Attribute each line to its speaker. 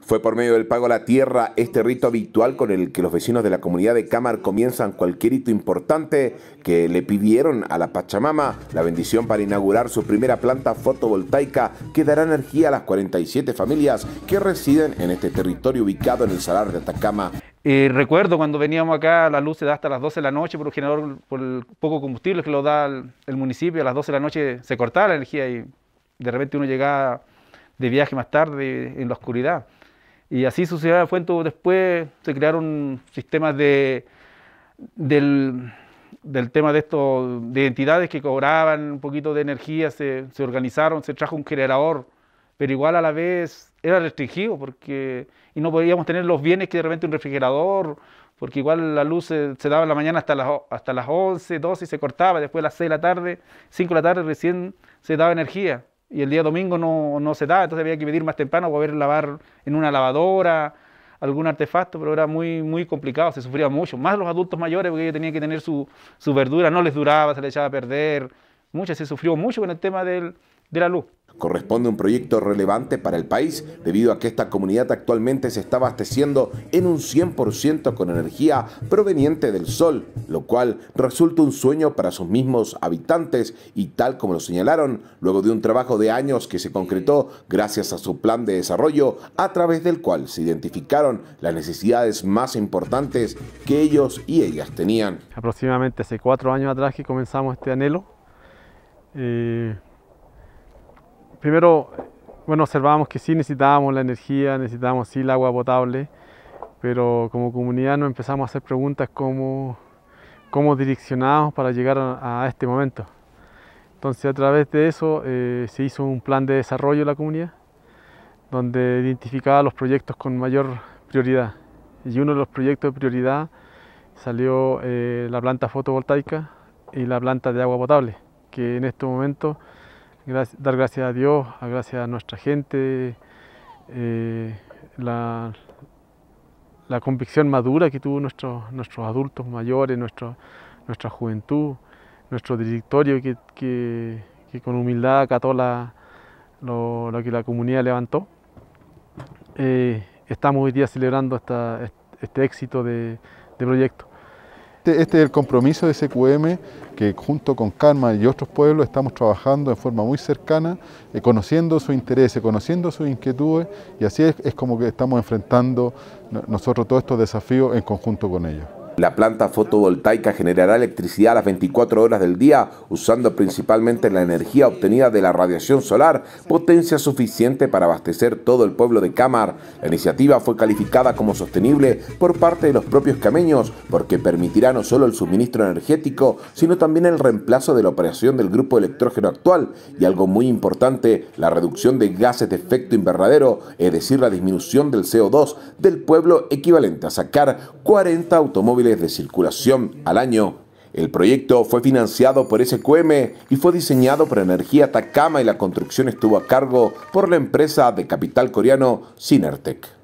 Speaker 1: Fue por medio del pago a la tierra este rito habitual con el que los vecinos de la comunidad de Cámar comienzan cualquier hito importante que le pidieron a la Pachamama la bendición para inaugurar su primera planta fotovoltaica que dará energía a las 47 familias que residen en este territorio ubicado en el Salar de Atacama.
Speaker 2: recuerdo cuando veníamos acá, la luz se da hasta las 12 de la noche por el generador, por poco combustible que lo da el, el municipio, a las 12 de la noche se cortaba la energía y de repente uno llegaba de viaje más tarde en la oscuridad. Y así todo después se crearon sistemas de, del, tema de esto, de entidades que cobraban un poquito de energía, se, organizaron, se trajo un generador, pero igual a la vez era restringido porque y no podíamos tener los bienes que de repente un refrigerador, porque igual la luz se, daba en la mañana hasta las, hasta las 11, 12 y se cortaba, después a las 6 de la tarde, 5 de la tarde recién se daba energía y el día domingo no, se da, entonces había que pedir más temprano para poder lavar en una lavadora algún artefacto, pero era muy, muy complicado, se sufría mucho, más los adultos mayores porque ellos tenían que tener su, su verdura, no les duraba, se les echaba a perder, mucha, se
Speaker 1: sufrió mucho con el tema del, de la luz corresponde un proyecto relevante para el país, debido a que esta comunidad actualmente se está abasteciendo en un 100% con energía proveniente del sol, lo cual resulta un sueño para sus mismos habitantes y tal como lo señalaron, luego de un trabajo de años que se concretó gracias a su plan de desarrollo, a través del cual se identificaron las necesidades más importantes que ellos y ellas tenían.
Speaker 3: Aproximadamente hace cuatro años atrás que comenzamos este anhelo. Eh, primero, bueno, que sí necesitábamos la energía, necesitábamos sí el agua potable, pero como comunidad nos empezamos a hacer preguntas cómo direccionados para llegar a, este momento. Entonces a través de eso eh, se hizo un plan de desarrollo de la comunidad, donde identificaba los proyectos con mayor prioridad. Y uno de los proyectos de prioridad salió eh, la planta fotovoltaica y la planta de agua potable, que en este momento dar gracias a Dios, a gracias a nuestra gente, eh, la, convicción madura que tuvo nuestros, nuestros adultos mayores, nuestra juventud, nuestro directorio que, con humildad acató la, lo, que la comunidad levantó. Eh, estamos hoy día celebrando esta, este éxito de, de proyecto.
Speaker 1: Este, este, es el compromiso de SQM que junto con Karma y otros pueblos estamos trabajando de forma muy cercana, eh, conociendo sus intereses, conociendo sus inquietudes y así es como que estamos enfrentando nosotros todos estos desafíos en conjunto con ellos. La planta fotovoltaica generará electricidad a las 24 horas del día, usando principalmente la energía obtenida de la radiación solar, potencia suficiente para abastecer todo el pueblo de Camar. La iniciativa fue calificada como sostenible por parte de los propios cameños, porque permitirá no solo el suministro energético, sino también el reemplazo de la operación del grupo electrógeno actual y algo muy importante, la reducción de gases de efecto invernadero, es decir, la disminución del CO2 del pueblo equivalente a sacar 40 automóviles de circulación al año. El proyecto fue financiado por SQM y fue diseñado por Energía Takama y la construcción estuvo a cargo por la empresa de capital coreano Sinertec.